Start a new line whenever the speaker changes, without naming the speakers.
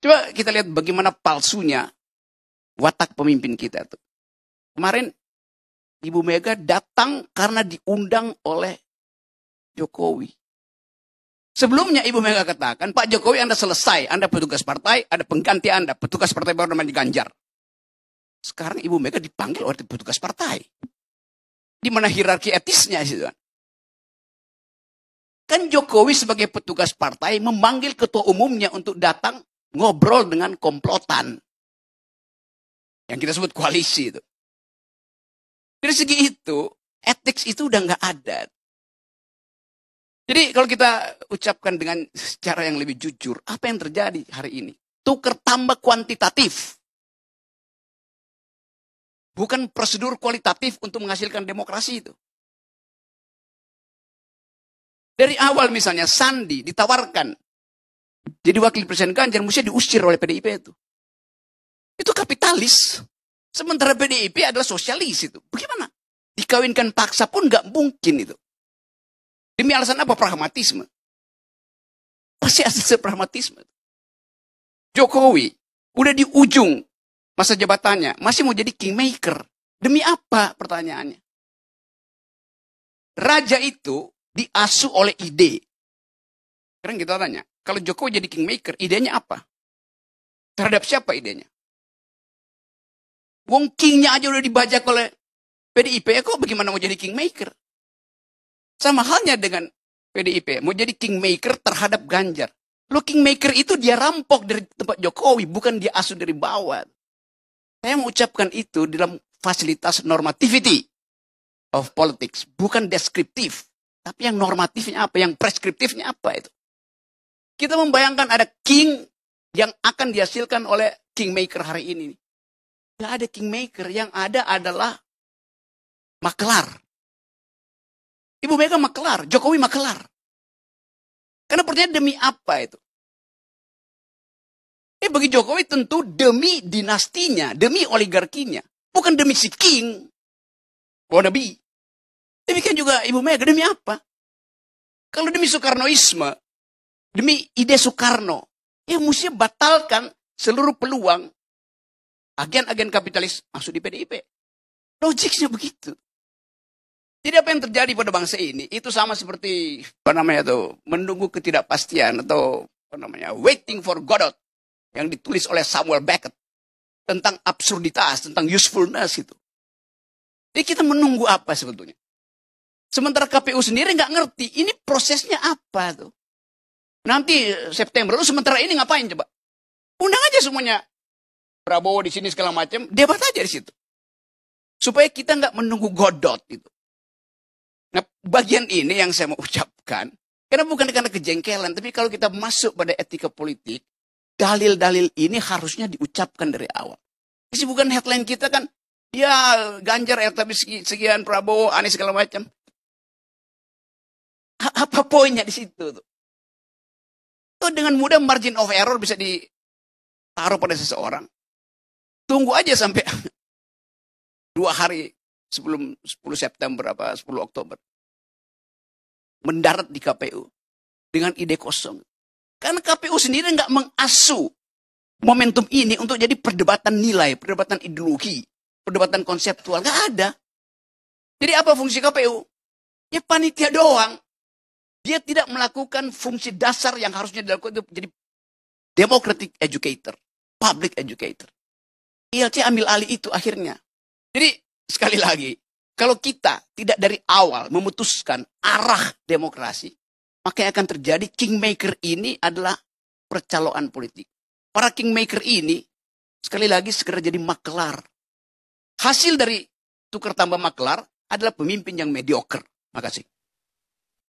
Coba kita lihat bagaimana palsunya watak pemimpin kita tuh. Kemarin Ibu Mega datang karena diundang oleh Jokowi. Sebelumnya Ibu Mega katakan, Pak Jokowi Anda selesai, Anda petugas partai, ada pengganti Anda, petugas partai baru namanya Ganjar. Sekarang Ibu Mega dipanggil oleh petugas partai. Di mana hierarki etisnya sih tuan Kan Jokowi sebagai petugas partai memanggil ketua umumnya untuk datang
ngobrol dengan komplotan. Yang kita sebut koalisi itu. Dari segi itu, etik itu udah nggak ada.
Jadi kalau kita ucapkan dengan secara yang lebih jujur, apa yang terjadi hari ini?
Tuker tambah kuantitatif. Bukan prosedur kualitatif untuk menghasilkan demokrasi itu. Dari awal misalnya Sandi ditawarkan jadi wakil presiden Ganjar mesti
diusir oleh PDIP itu. Itu kapitalis. Sementara PDIP adalah
sosialis itu. Bagaimana? Dikawinkan paksa pun nggak mungkin itu. Demi alasan apa? Pragmatisme. Pasti asal pragmatisme. Jokowi udah di ujung masa jabatannya, masih mau jadi kingmaker.
Demi apa pertanyaannya? Raja itu diasuh
oleh ide. Sekarang kita tanya, kalau Jokowi jadi kingmaker, idenya apa? Terhadap siapa idenya? Wong kingnya aja udah dibajak oleh PDIP, ya kok bagaimana mau jadi kingmaker? Sama halnya dengan
PDIP, mau jadi kingmaker terhadap Ganjar. Lo kingmaker itu dia rampok dari tempat Jokowi, bukan dia asuh dari bawah. Saya mengucapkan itu dalam fasilitas normativity of politics, bukan deskriptif. Tapi yang normatifnya apa, yang preskriptifnya apa itu? Kita membayangkan ada king yang akan dihasilkan oleh kingmaker hari ini. Gak ada kingmaker, yang ada adalah
maklar. Ibu Mega maklar, Jokowi maklar. Karena pertanyaan demi apa itu? Eh bagi Jokowi tentu demi dinastinya, demi oligarkinya. Bukan demi si king. Wannabe. Demikian juga Ibu Mega, demi apa? Kalau demi Soekarnoisme, Demi ide Soekarno. Ya mesti batalkan
seluruh peluang agen-agen kapitalis masuk di PDIP. Logiknya begitu. Jadi apa yang terjadi pada bangsa ini itu sama seperti apa namanya tuh menunggu ketidakpastian atau apa namanya waiting for Godot yang ditulis oleh Samuel Beckett tentang absurditas, tentang usefulness itu. Jadi kita menunggu apa sebetulnya? Sementara KPU sendiri nggak ngerti ini prosesnya apa tuh. Nanti September, lu sementara ini ngapain coba? Undang aja semuanya. Prabowo di sini segala macam, debat aja di situ. Supaya kita nggak menunggu godot itu. Nah, bagian ini yang saya mau ucapkan, karena bukan karena kejengkelan, tapi kalau kita masuk pada etika politik, dalil-dalil ini harusnya diucapkan dari awal. ini bukan headline kita kan, ya
Ganjar tapi sekian, Prabowo, Anies segala macam. Apa poinnya di situ tuh? Tuh dengan mudah margin of error bisa ditaruh pada seseorang. Tunggu aja sampai dua hari sebelum 10 September apa 10 Oktober. Mendarat
di KPU dengan ide kosong. Karena KPU sendiri nggak mengasuh momentum ini untuk jadi perdebatan nilai, perdebatan ideologi, perdebatan konseptual. Nggak ada. Jadi apa fungsi KPU? Ya panitia doang. Dia tidak melakukan fungsi dasar yang harusnya dilakukan jadi democratic educator, public educator. ILC ambil alih itu akhirnya. Jadi sekali lagi, kalau kita tidak dari awal memutuskan arah demokrasi, maka yang akan terjadi kingmaker ini adalah percaloan politik. Para kingmaker ini sekali lagi segera jadi maklar. Hasil dari tukar tambah maklar adalah pemimpin yang mediocre. Makasih.